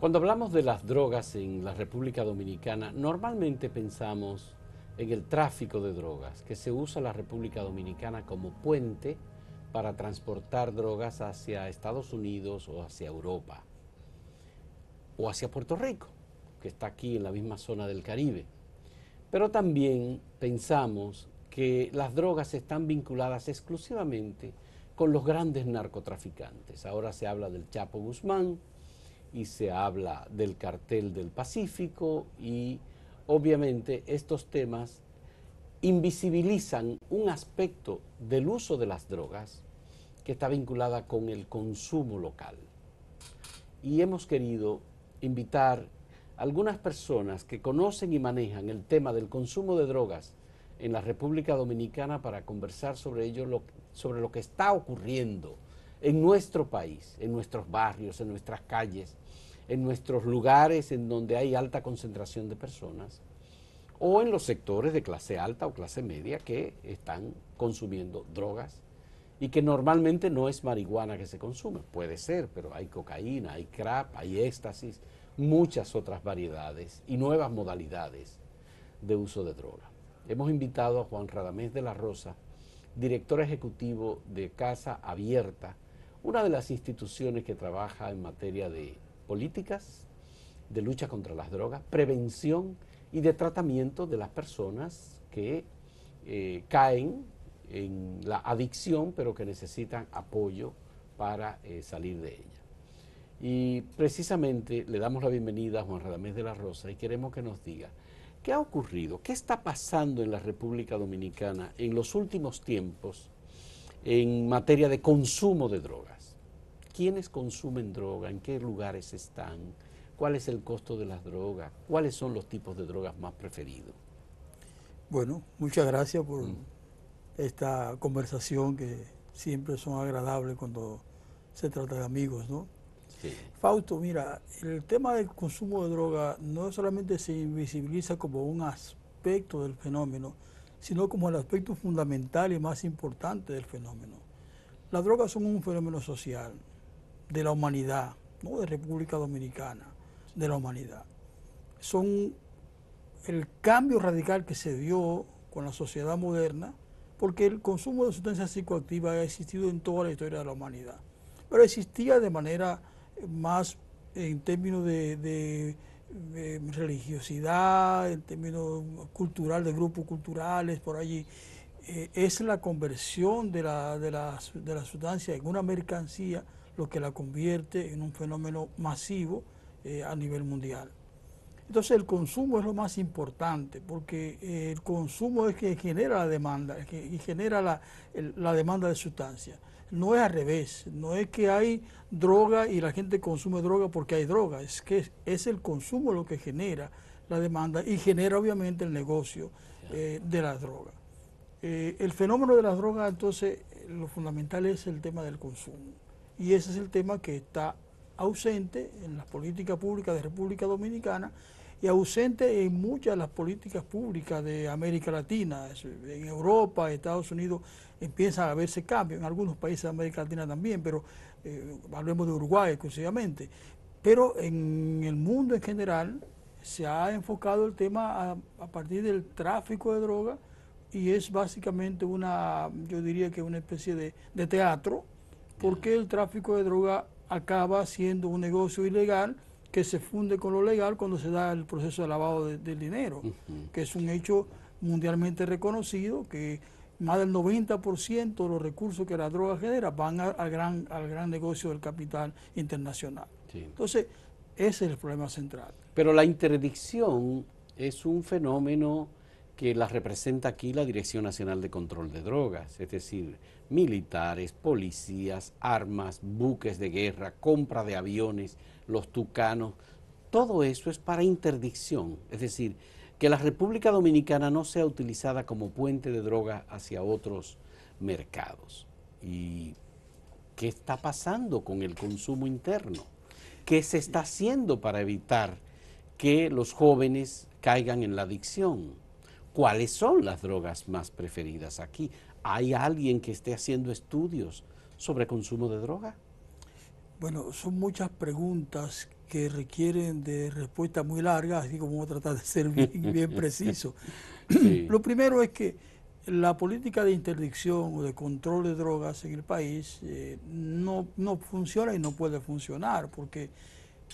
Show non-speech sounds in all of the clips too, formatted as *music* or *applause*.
Cuando hablamos de las drogas en la República Dominicana, normalmente pensamos en el tráfico de drogas, que se usa la República Dominicana como puente para transportar drogas hacia Estados Unidos o hacia Europa, o hacia Puerto Rico, que está aquí en la misma zona del Caribe. Pero también pensamos que las drogas están vinculadas exclusivamente con los grandes narcotraficantes. Ahora se habla del Chapo Guzmán, y se habla del cartel del Pacífico y obviamente estos temas invisibilizan un aspecto del uso de las drogas que está vinculada con el consumo local. Y hemos querido invitar a algunas personas que conocen y manejan el tema del consumo de drogas en la República Dominicana para conversar sobre ello, sobre lo que está ocurriendo en nuestro país, en nuestros barrios, en nuestras calles, en nuestros lugares en donde hay alta concentración de personas o en los sectores de clase alta o clase media que están consumiendo drogas y que normalmente no es marihuana que se consume, puede ser, pero hay cocaína, hay crap, hay éxtasis, muchas otras variedades y nuevas modalidades de uso de droga. Hemos invitado a Juan Radamés de la Rosa, director ejecutivo de Casa Abierta, una de las instituciones que trabaja en materia de políticas, de lucha contra las drogas, prevención y de tratamiento de las personas que eh, caen en la adicción, pero que necesitan apoyo para eh, salir de ella. Y precisamente le damos la bienvenida a Juan Radamés de la Rosa y queremos que nos diga qué ha ocurrido, qué está pasando en la República Dominicana en los últimos tiempos en materia de consumo de drogas. ¿Quiénes consumen droga? ¿En qué lugares están? ¿Cuál es el costo de las drogas? ¿Cuáles son los tipos de drogas más preferidos? Bueno, muchas gracias por mm. esta conversación que siempre son agradables cuando se trata de amigos, ¿no? Fausto, mira, el tema del consumo de droga no solamente se invisibiliza como un aspecto del fenómeno, sino como el aspecto fundamental y más importante del fenómeno. Las drogas son un fenómeno social de la humanidad, no de República Dominicana, de la humanidad. Son el cambio radical que se dio con la sociedad moderna, porque el consumo de sustancias psicoactivas ha existido en toda la historia de la humanidad, pero existía de manera más en términos de, de religiosidad, en términos cultural de grupos culturales, por allí, eh, es la conversión de la, de, la, de la sustancia en una mercancía lo que la convierte en un fenómeno masivo eh, a nivel mundial. Entonces el consumo es lo más importante, porque eh, el consumo es que genera la demanda, y genera la, demanda de sustancias. No es al revés, no es que hay droga y la gente consume droga porque hay droga, es que es, el consumo lo que genera la demanda y genera obviamente el negocio eh, de las drogas. Eh, el fenómeno de las drogas, entonces, lo fundamental es el tema del consumo. Y ese es el tema que está ausente en las políticas públicas de República Dominicana y ausente en muchas de las políticas públicas de América Latina. En Europa, Estados Unidos empiezan a verse cambios, en algunos países de América Latina también, pero eh, hablemos de Uruguay exclusivamente. Pero en el mundo en general se ha enfocado el tema a, partir del tráfico de droga y es básicamente una, yo diría que una especie de, de teatro, porque el tráfico de droga acaba siendo un negocio ilegal que se funde con lo legal cuando se da el proceso de lavado del dinero, que es un hecho mundialmente reconocido, que más del 90% de los recursos que la droga genera van al, gran, al gran negocio del capital internacional. Entonces, ese es el problema central. Pero la interdicción es un fenómeno que la representa aquí la Dirección Nacional de Control de Drogas, es decir, militares, policías, armas, buques de guerra, compra de aviones, los tucanos, todo eso es para interdicción, es decir, que la República Dominicana no sea utilizada como puente de droga hacia otros mercados. ¿Y qué está pasando con el consumo interno? ¿Qué se está haciendo para evitar que los jóvenes caigan en la adicción? ¿Cuáles son las drogas más preferidas aquí? ¿Hay alguien que esté haciendo estudios sobre consumo de droga? Bueno, son muchas preguntas que requieren de respuestas muy largas, así como voy a tratar de ser bien, *laughs* preciso. Lo primero es que la política de interdicción o de control de drogas en el país eh, no, no, funciona y no puede funcionar porque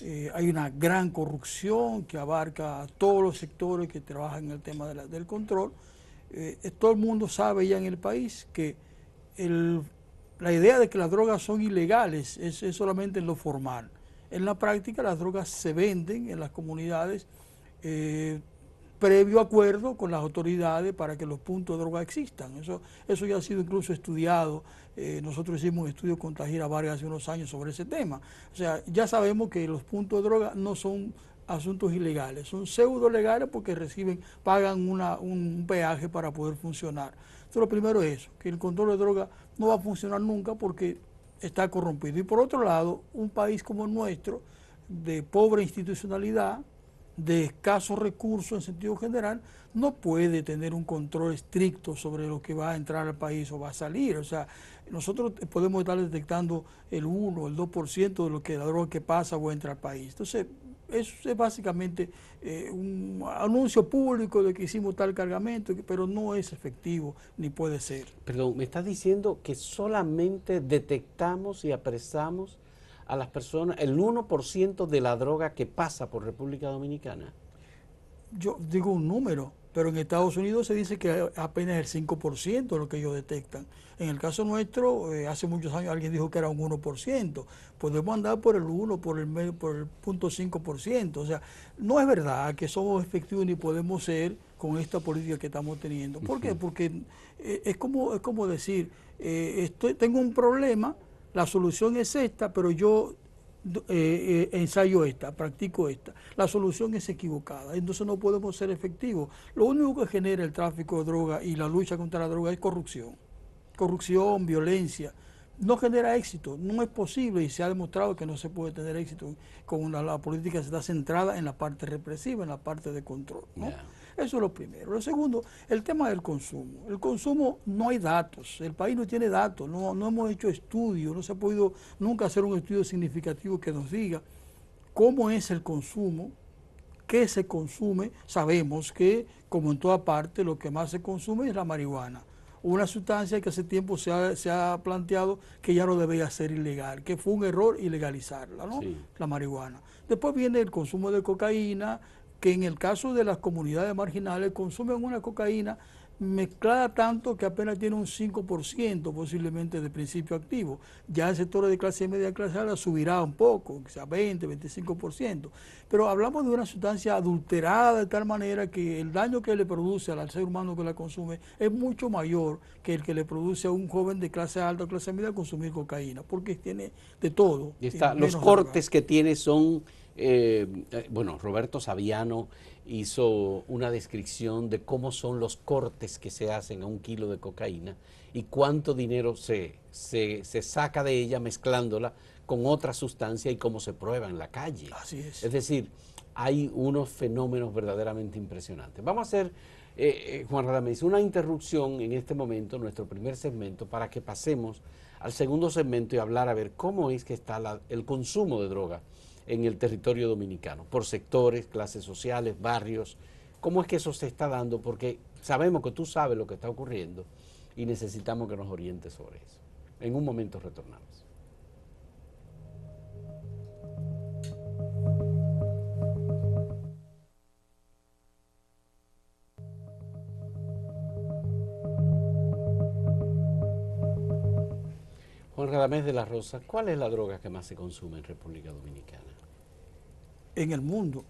eh, hay una gran corrupción que abarca a todos los sectores que trabajan en el tema del control. Eh, todo el mundo sabe ya en el país que el la idea de que las drogas son ilegales es, solamente en lo formal. En la práctica las drogas se venden en las comunidades eh, previo acuerdo con las autoridades para que los puntos de droga existan. Eso, eso ya ha sido incluso estudiado. Eh, nosotros hicimos un estudio con Tajira Vargas hace unos años sobre ese tema. O sea, ya sabemos que los puntos de droga no son asuntos ilegales, son pseudo legales porque reciben, pagan un peaje para poder funcionar. Entonces lo primero es eso, que el control de droga no va a funcionar nunca porque está corrompido. Y por otro lado, un país como el nuestro, de pobre institucionalidad, de escasos recursos en sentido general, no puede tener un control estricto sobre lo que va a entrar al país o va a salir. O sea, nosotros podemos estar detectando el 1 o el 2% de lo que la droga que pasa o entra al país. Entonces, eso es básicamente eh, un anuncio público de que hicimos tal cargamento, pero no es efectivo ni puede ser. Perdón, me estás diciendo que solamente detectamos y apresamos a las personas el 1% de la droga que pasa por República Dominicana. Yo digo un número, pero en Estados Unidos se dice que apenas el 5% es lo que ellos detectan. En el caso nuestro, eh, hace muchos años alguien dijo que era un 1%, podemos andar por el 1, por el, medio por el 0.5%, o sea, no es verdad que somos efectivos ni podemos ser con esta política que estamos teniendo. ¿Por qué? Porque eh, es, como, es como decir, eh, tengo un problema, la solución es esta, pero yo eh, eh, ensayo esta, practico esta. La solución es equivocada, entonces no podemos ser efectivos. Lo único que genera el tráfico de droga y la lucha contra la droga es corrupción. Corrupción, violencia. No genera éxito, no es posible y se ha demostrado que no se puede tener éxito con la política que está centrada en la parte represiva, en la parte de control. Eso es lo primero. Lo segundo, el tema del consumo. El consumo no hay datos, el país no tiene datos, no, no hemos hecho estudios, no se ha podido nunca hacer un estudio significativo que nos diga cómo es el consumo, qué se consume. Sabemos que, como en toda parte, lo que más se consume es la marihuana una sustancia que hace tiempo se ha, planteado que ya no debía ser ilegal, que fue un error ilegalizarla, ¿no? La marihuana. Después viene el consumo de cocaína, que en el caso de las comunidades marginales consumen una cocaína mezclada tanto que apenas tiene un 5% posiblemente de principio activo. Ya el sector de clase media y clase alta subirá un poco, quizá 20, 25%. Pero hablamos de una sustancia adulterada de tal manera que el daño que le produce al ser humano que la consume es mucho mayor que el que le produce a un joven de clase alta o clase media consumir cocaína, porque tiene de todo. los cortes que tiene son eh, eh, bueno, Roberto Saviano hizo una descripción de cómo son los cortes que se hacen a un kilo de cocaína y cuánto dinero se, se, saca de ella mezclándola con otra sustancia y cómo se prueba en la calle. Así es. Es decir, hay unos fenómenos verdaderamente impresionantes. Vamos a hacer, eh, eh Juan Radamés, una interrupción en este momento, nuestro primer segmento, para que pasemos al segundo segmento y hablar a ver cómo es que está el consumo de droga en el territorio dominicano, por sectores, clases sociales, barrios. ¿Cómo es que eso se está dando? Porque sabemos que tú sabes lo que está ocurriendo y necesitamos que nos orientes sobre eso. En un momento retornamos. Juan Radamés de la Rosa, ¿cuál es la droga que más se consume en República Dominicana? en el mundo,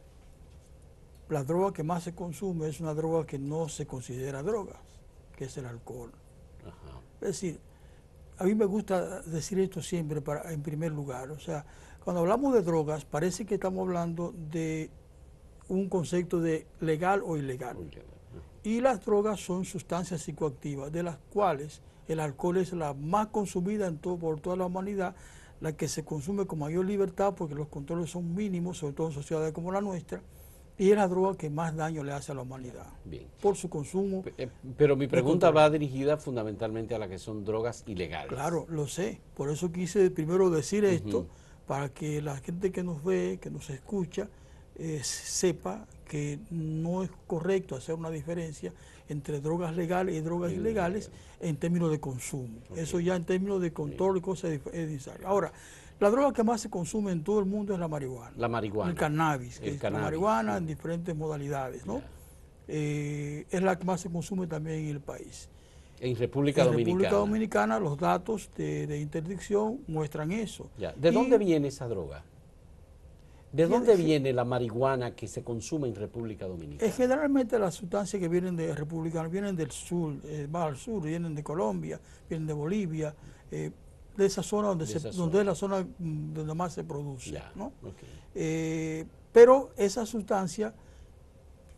la droga que más se consume es una droga que no se considera droga, que es el alcohol. Es decir, a mí me gusta decir esto siempre para, en primer lugar. O sea, cuando hablamos de drogas, parece que estamos hablando de un concepto de legal o ilegal. Y las drogas son sustancias psicoactivas, de las cuales el alcohol es la más consumida en todo, por toda la humanidad, la que se consume con mayor libertad porque los controles son mínimos, sobre todo en sociedades como la nuestra, y es la droga que más daño le hace a la humanidad por su consumo. Eh, pero, mi pregunta va dirigida fundamentalmente a la que son drogas ilegales. Claro, lo sé. Por eso quise primero decir esto, para que la gente que nos ve, que nos escucha, eh, sepa que no es correcto hacer una diferencia entre drogas legales y drogas ilegales en términos de consumo. Eso ya en términos de control y cosas es necesario. Ahora, la droga que más se consume en todo el mundo es la marihuana. La marihuana. El cannabis, la marihuana en diferentes modalidades, ¿no? Eh, es la que más se consume también en el país. En República Dominicana. En República Dominicana los datos de, interdicción muestran eso. ¿De dónde viene esa droga? ¿De dónde viene la marihuana que se consume en República Dominicana? Generalmente las sustancias que vienen de República vienen del sur, van eh, al sur, vienen de Colombia, vienen de Bolivia, eh, de esa zona donde, es la zona donde más se produce. Eh, pero esas sustancias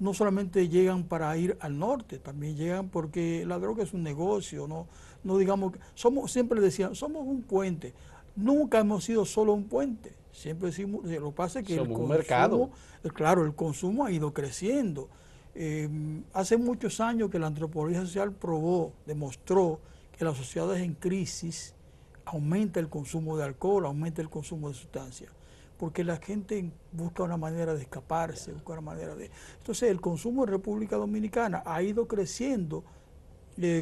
no solamente llegan para ir al norte, también llegan porque la droga es un negocio, no, no digamos, somos, siempre decían, somos un puente. Nunca hemos sido solo un puente. Siempre decimos, eh, lo que pasa es que el consumo, eh, claro, el consumo ha ido creciendo. Eh, hace muchos años que la antropología social probó, demostró que las sociedades en crisis aumenta el consumo de alcohol, aumenta el consumo de sustancias, porque la gente busca una manera de escaparse, busca una manera de... Entonces el consumo en República Dominicana ha ido creciendo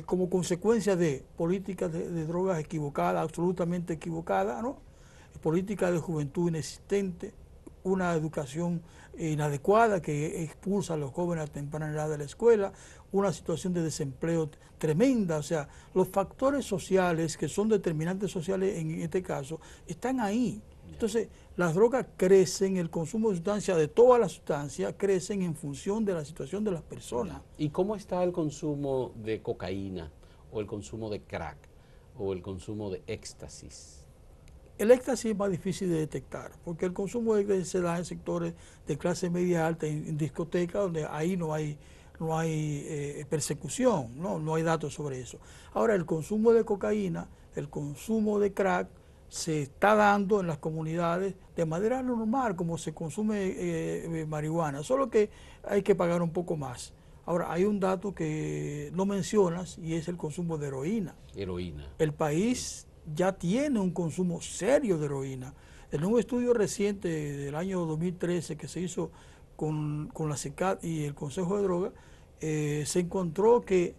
como consecuencia de políticas de, drogas equivocadas, absolutamente equivocadas, ¿no? política de juventud inexistente, una educación inadecuada que expulsa a los jóvenes a temprana edad de la escuela, una situación de desempleo tremenda, o sea, los factores sociales que son determinantes sociales en este caso están ahí. Entonces, las drogas crecen, el consumo de sustancias, de todas las sustancias, crecen en función de la situación de las personas. ¿Y cómo está el consumo de cocaína o el consumo de crack o el consumo de éxtasis? El éxtasis es más difícil de detectar, porque el consumo de se da en sectores de clase media alta, en, discotecas, donde ahí no hay no hay eh, persecución, ¿no? no hay datos sobre eso. Ahora, el consumo de cocaína, el consumo de crack, se está dando en las comunidades de manera normal, como se consume eh, eh, marihuana, solo que hay que pagar un poco más. Ahora, hay un dato que no mencionas y es el consumo de heroína. Heroína. El país ya tiene un consumo serio de heroína. En un estudio reciente del año 2013 que se hizo con, la CICAT y el Consejo de Drogas, eh, se encontró que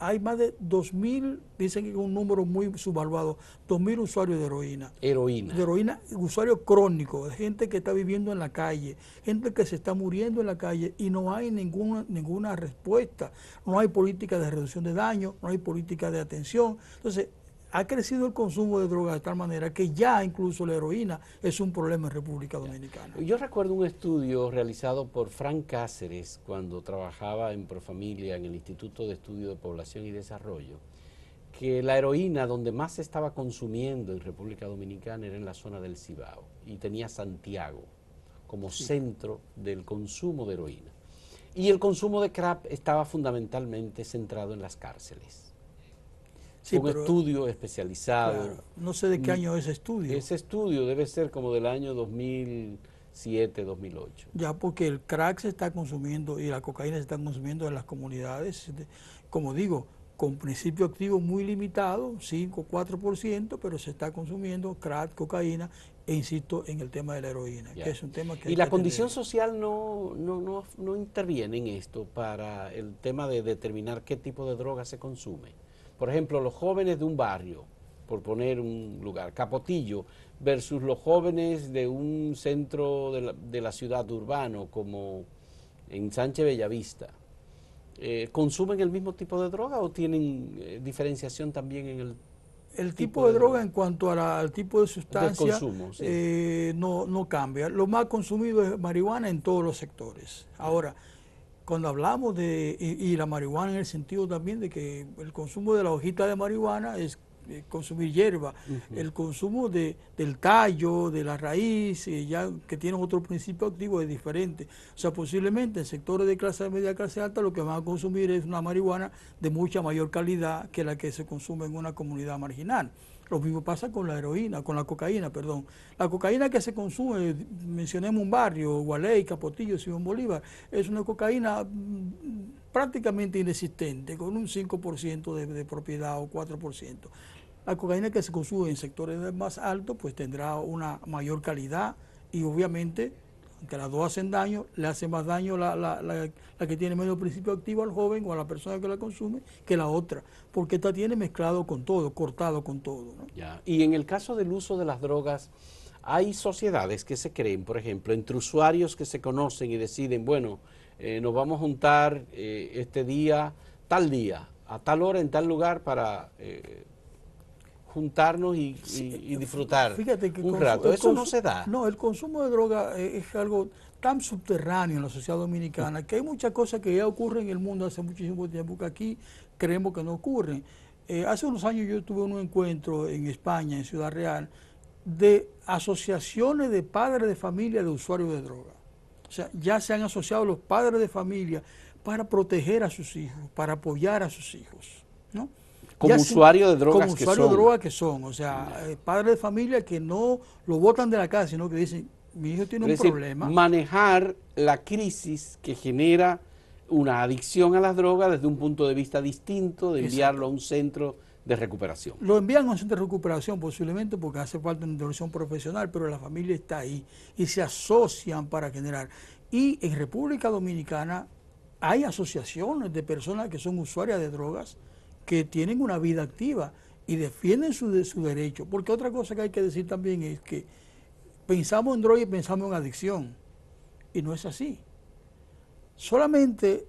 hay más de 2.000, dicen que es un número muy subvaluado, 2.000 usuarios de heroína. Heroína. De heroína, usuarios crónicos, gente que está viviendo en la calle, gente que se está muriendo en la calle y no hay ninguna, ninguna respuesta. No hay política de reducción de daño, no hay política de atención. Entonces, ha crecido el consumo de drogas de tal manera que ya incluso la heroína es un problema en República Dominicana. Yo recuerdo un estudio realizado por Frank Cáceres cuando trabajaba en Profamilia, en el Instituto de Estudio de Población y Desarrollo, que la heroína donde más se estaba consumiendo en República Dominicana era en la zona del Cibao y tenía Santiago como centro del consumo de heroína. Y el consumo de crap estaba fundamentalmente centrado en las cárceles un estudio especializado. no sé de qué año es ese estudio. Ese estudio debe ser como del año 2007, 2008. Ya, porque el crack se está consumiendo y la cocaína se está consumiendo en las comunidades, como digo, con principio activo muy limitado, 5, 4%, pero se está consumiendo crack, cocaína, e insisto en el tema de la heroína, que es un tema que... ¿Y la condición social no, no, no, no interviene en esto para el tema de determinar qué tipo de droga se consume? Por ejemplo, los jóvenes de un barrio, por poner un lugar, Capotillo, versus los jóvenes de un centro de la, ciudad urbano, como en Sánchez Bellavista. Eh, ¿Consumen el mismo tipo de droga o tienen eh, diferenciación también en el el tipo, de, droga en cuanto al tipo de sustancia eh, no, no cambia. Lo más consumido es marihuana en todos los sectores. Ahora, cuando hablamos de, y, la marihuana en el sentido también de que el consumo de la hojita de marihuana es eh, consumir hierba, el consumo de, del tallo, de la raíz, eh, ya que tiene otro principio activo es diferente. O sea, posiblemente en sectores de clase media, clase alta, lo que van a consumir es una marihuana de mucha mayor calidad que la que se consume en una comunidad marginal. Lo mismo pasa con la heroína, con la cocaína, perdón. La cocaína que se consume, mencionemos un barrio, Gualey, Capotillo, Simón Bolívar, es una cocaína mm, prácticamente inexistente, con un 5% de propiedad o 4%. La cocaína que se consume en sectores más altos, pues tendrá una mayor calidad y obviamente aunque las dos hacen daño, le hace más daño la, que tiene menos principio activo al joven o a la persona que la consume que la otra, porque esta tiene mezclado con todo, cortado con todo. Y en el caso del uso de las drogas, hay sociedades que se creen, por ejemplo, entre usuarios que se conocen y deciden, bueno, eh, nos vamos a juntar eh, este día, tal día, a tal hora, en tal lugar para... Eh, juntarnos y, eh, disfrutar fíjate que un rato. Eso no se da. No, el consumo de droga e-, es algo tan subterráneo en la sociedad dominicana que hay muchas cosas que ya ocurren en el mundo hace muchísimo tiempo que aquí creemos que no ocurren. Eh, hace unos años yo tuve un encuentro en España, en Ciudad Real, de asociaciones de padres de familia de usuarios de droga. O sea, ya se han asociado los padres de familia para proteger a sus hijos, para apoyar a sus hijos, ¿no? Como usuario de drogas como que son. de drogas que son. O sea, eh, padres de familia que no lo botan de la casa, sino que dicen, mi hijo tiene un problema. Manejar la crisis que genera una adicción a las drogas desde un punto de vista distinto, de enviarlo a un centro de recuperación. Lo envían a un centro de recuperación posiblemente porque hace falta una intervención profesional, pero la familia está ahí y se asocian para generar. Y en República Dominicana hay asociaciones de personas que son usuarias de drogas que tienen una vida activa y defienden su, su derecho. Porque otra cosa que hay que decir también es que pensamos en droga y pensamos en adicción. Y no es así. Solamente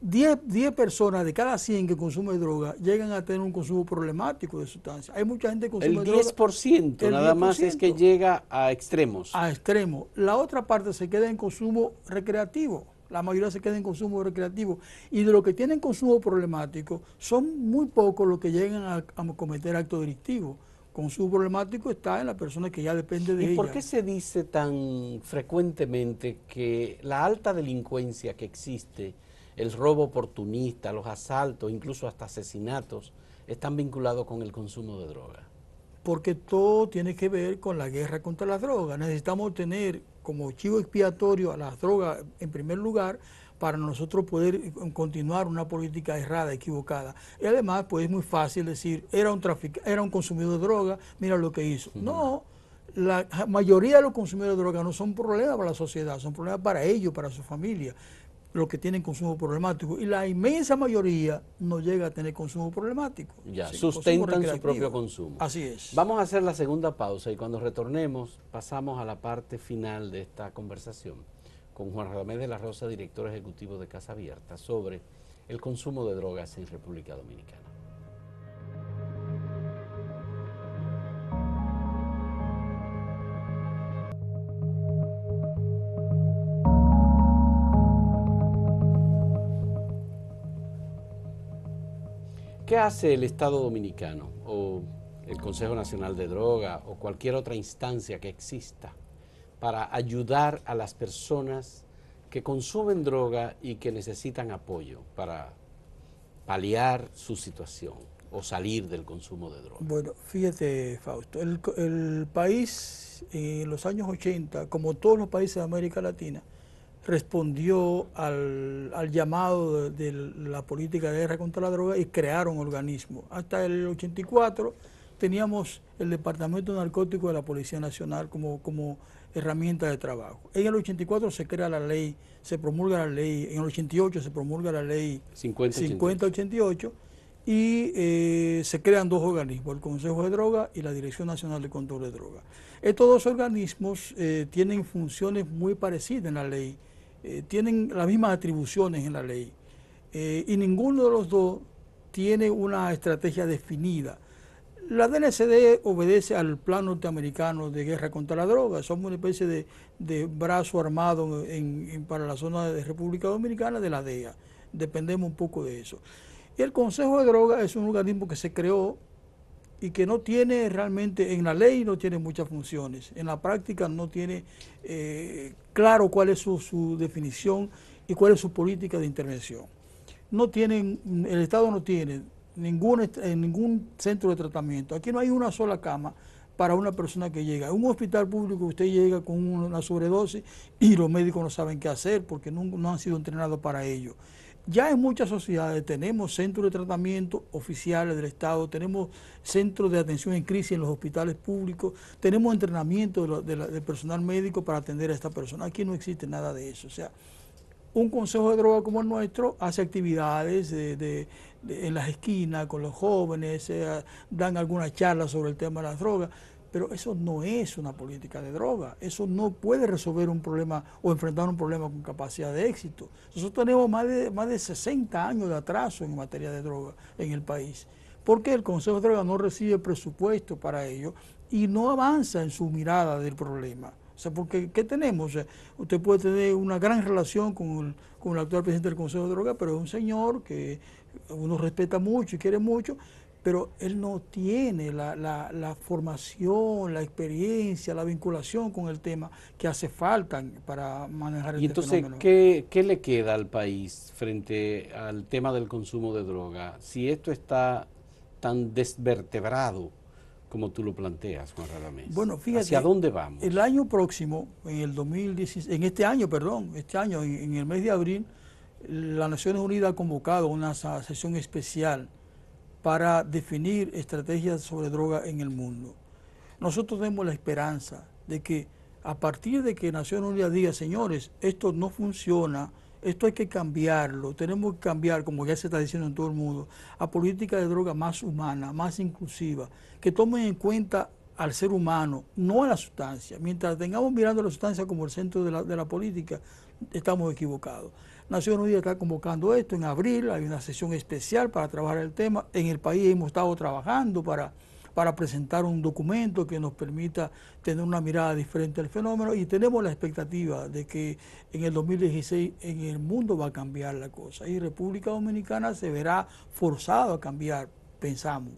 10, personas de cada 100 que consumen droga llegan a tener un consumo problemático de sustancias. Hay mucha gente que consume el droga. Ciento, el 10% nada más es que llega a extremos. A extremos. La otra parte se queda en consumo recreativo la mayoría se queda en consumo recreativo. Y de los que tienen consumo problemático, son muy pocos los que llegan a, cometer actos delictivos. Consumo problemático está en la persona que ya depende de ¿Y ¿Y por qué se dice tan frecuentemente que la alta delincuencia que existe, el robo oportunista, los asaltos, incluso hasta asesinatos, están vinculados con el consumo de droga? porque todo tiene que ver con la guerra contra las drogas. Necesitamos tener como chivo expiatorio a las drogas en primer lugar para nosotros poder continuar una política errada, equivocada. Y además, pues es muy fácil decir, era un era un consumidor de drogas, mira lo que hizo. No, la mayoría de los consumidores de drogas no son problemas para la sociedad, son problemas para ellos, para su familia los que tienen consumo problemático y la inmensa mayoría no llega a tener consumo problemático. Ya, sustentan su propio consumo. Así es. Vamos a hacer la segunda pausa y cuando retornemos pasamos a la parte final de esta conversación con Juan Ramírez de la Rosa, director ejecutivo de Casa Abierta, sobre el consumo de drogas en República Dominicana. hace el Estado Dominicano o el Consejo Nacional de Droga o cualquier otra instancia que exista para ayudar a las personas que consumen droga y que necesitan apoyo para paliar su situación o salir del consumo de droga? Bueno, fíjate, Fausto, el, el país en los años 80, como todos los países de América Latina, respondió al, llamado de, la política de guerra contra la droga y crearon organismos. Hasta el 84 teníamos el Departamento Narcótico de la Policía Nacional como, como herramienta de trabajo. En el 84 se crea la ley, se promulga la ley, en el 88 se promulga la ley 5088 y eh, se crean dos organismos, el Consejo de Droga y la Dirección Nacional de Control de Drogas. Estos dos organismos eh, tienen funciones muy parecidas en la ley eh, tienen las mismas atribuciones en la ley eh, y ninguno de los dos tiene una estrategia definida. La DNCD obedece al plan norteamericano de guerra contra la droga. Somos una especie de, brazo armado para la zona de República Dominicana de la DEA. Dependemos un poco de eso. el Consejo de Drogas es un organismo que se creó y que no tiene realmente, en la ley no tiene muchas funciones, en la práctica no tiene eh, claro cuál es su, definición y cuál es su política de intervención. No tienen, el Estado no tiene ningún, eh, ningún centro de tratamiento. Aquí no hay una sola cama para una persona que llega. En un hospital público usted llega con una sobredosis y los médicos no saben qué hacer porque no, no han sido entrenados para ello. Ya en muchas sociedades tenemos centros de tratamiento oficiales del Estado, tenemos centros de atención en crisis en los hospitales públicos, tenemos entrenamiento del personal médico para atender a esta persona. Aquí no existe nada de eso. O sea, un consejo de droga como el nuestro hace actividades en las esquinas con los jóvenes, eh, dan algunas charlas sobre el tema de las drogas. Pero eso no es una política de droga. Eso no puede resolver un problema o enfrentar un problema con capacidad de éxito. Nosotros tenemos más de, más de 60 años de atraso en materia de droga en el país. Porque el Consejo de Droga no recibe presupuesto para ello y no avanza en su mirada del problema. O sea, porque ¿qué tenemos? usted puede tener una gran relación con con el actual presidente del Consejo de Droga, pero es un señor que uno respeta mucho y quiere mucho, pero él no tiene la, formación, la experiencia, la vinculación con el tema que hace falta para manejar el ¿Y este entonces ¿qué, le queda al país frente al tema del consumo de droga? Si esto está tan desvertebrado como tú lo planteas, Juan Radamés. Bueno, fíjate. a dónde vamos? El año próximo, en el 2016, en este año, perdón, este año, en, el mes de abril, las Naciones Unidas ha convocado una sesión especial para definir estrategias sobre droga en el mundo. Nosotros tenemos la esperanza de que a partir de que Naciones Unidas diga, señores, esto no funciona, esto hay que cambiarlo, tenemos que cambiar, como ya se está diciendo en todo el mundo, a política de droga más humana, más inclusiva, que tomen en cuenta al ser humano, no a la sustancia. Mientras tengamos mirando la sustancia como el centro de la política, estamos equivocados. Nación Unidas está convocando esto en abril, hay una sesión especial para trabajar el tema. En el país hemos estado trabajando para, para presentar un documento que nos permita tener una mirada diferente al fenómeno y tenemos la expectativa de que en el 2016 en el mundo va a cambiar la cosa y República Dominicana se verá forzado a cambiar, pensamos.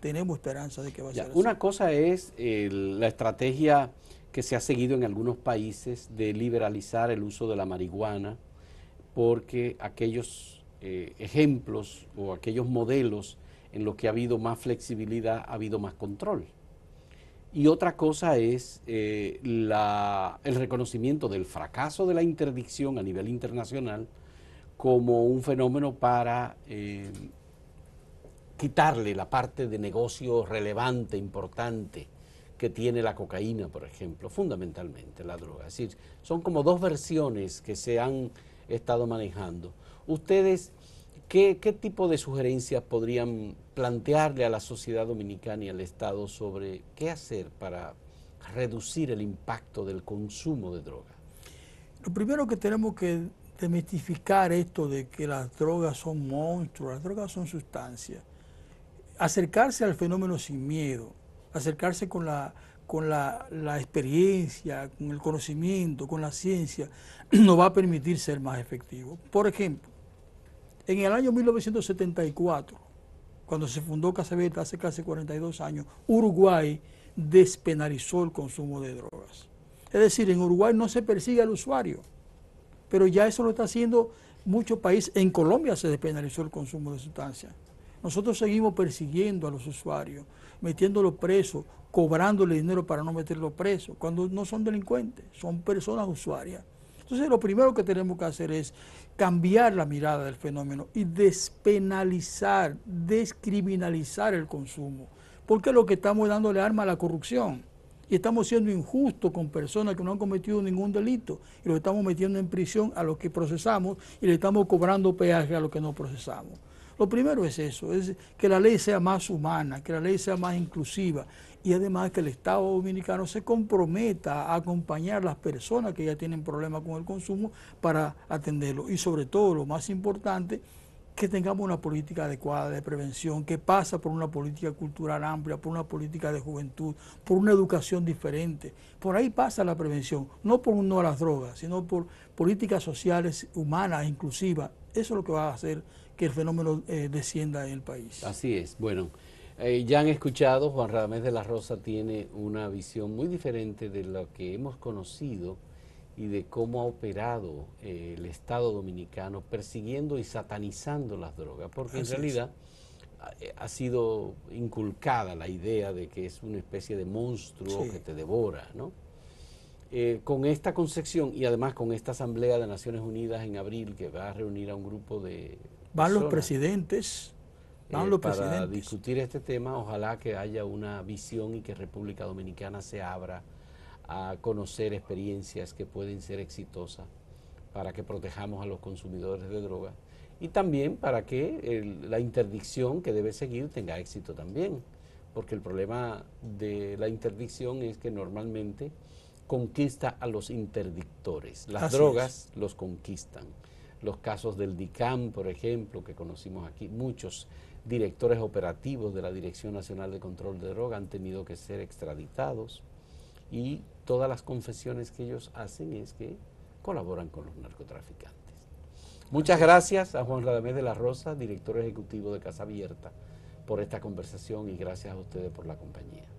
Tenemos esperanza de que va a ser así. Una cosa es la estrategia que se ha seguido en algunos países de liberalizar el uso de la marihuana porque aquellos eh, ejemplos o aquellos modelos en los que ha habido más flexibilidad, ha habido más control. Y otra cosa es eh, el reconocimiento del fracaso de la interdicción a nivel internacional como un fenómeno para eh, quitarle la parte de negocio relevante, importante, que tiene la cocaína, por ejemplo, fundamentalmente la droga. Es decir, son como dos versiones que se han estado manejando. ¿Ustedes qué, tipo de sugerencias podrían plantearle a la sociedad dominicana y al Estado sobre qué hacer para reducir el impacto del consumo de drogas? Lo primero que tenemos que demistificar esto de que las drogas son monstruos, las drogas son sustancias. Acercarse al fenómeno sin miedo, acercarse con la con la, experiencia, con el conocimiento, con la ciencia, *clears throat* nos va a permitir ser más efectivos. Por ejemplo, en el año 1974, cuando se fundó Casabeta hace casi 42 años, Uruguay despenalizó el consumo de drogas. Es decir, en Uruguay no se persigue al usuario, pero ya eso lo está haciendo muchos países. En Colombia se despenalizó el consumo de sustancias. Nosotros seguimos persiguiendo a los usuarios metiéndolo preso, cobrándole dinero para no meterlo preso, cuando no son delincuentes, son personas usuarias. Entonces lo primero que tenemos que hacer es cambiar la mirada del fenómeno y despenalizar, descriminalizar el consumo, porque lo que estamos dándole arma a la corrupción y estamos siendo injustos con personas que no han cometido ningún delito y lo estamos metiendo en prisión a los que procesamos y le estamos cobrando peaje a los que no procesamos. Lo primero es eso, es que la ley sea más humana, que la ley sea más inclusiva y además que el Estado dominicano se comprometa a acompañar a las personas que ya tienen problemas con el consumo para atenderlo. Y sobre todo, lo más importante, que tengamos una política adecuada de prevención, que pasa por una política cultural amplia, por una política de juventud, por una educación diferente. Por ahí pasa la prevención, no por un no a las drogas, sino por políticas sociales, humanas, inclusivas. Eso es lo que va a hacer que el fenómeno eh, descienda en el país. Así es, bueno, eh, ya han escuchado, Juan Radamés de la Rosa tiene una visión muy diferente de lo que hemos conocido y de cómo ha operado eh, el Estado dominicano persiguiendo y satanizando las drogas, porque en realidad ha, sido inculcada la idea de que es una especie de monstruo que te devora, ¿no? con esta concepción y además con esta Asamblea de Naciones Unidas en abril que va a reunir a un grupo de van los presidentes. Eh, van los para discutir este tema, ojalá que haya una visión y que República Dominicana se abra a conocer experiencias que pueden ser exitosas para que protejamos a los consumidores de drogas y también para que la interdicción que debe seguir tenga éxito también, porque el problema de la interdicción es que normalmente conquista a los interdictores, las drogas los conquistan los casos del DICAM, por ejemplo, que conocimos aquí, muchos directores operativos de la Dirección Nacional de Control de Droga han tenido que ser extraditados y todas las confesiones que ellos hacen es que colaboran con los narcotraficantes. Muchas gracias a Juan Radamés de la Rosa, director ejecutivo de Casa Abierta, por esta conversación y gracias a ustedes por la compañía.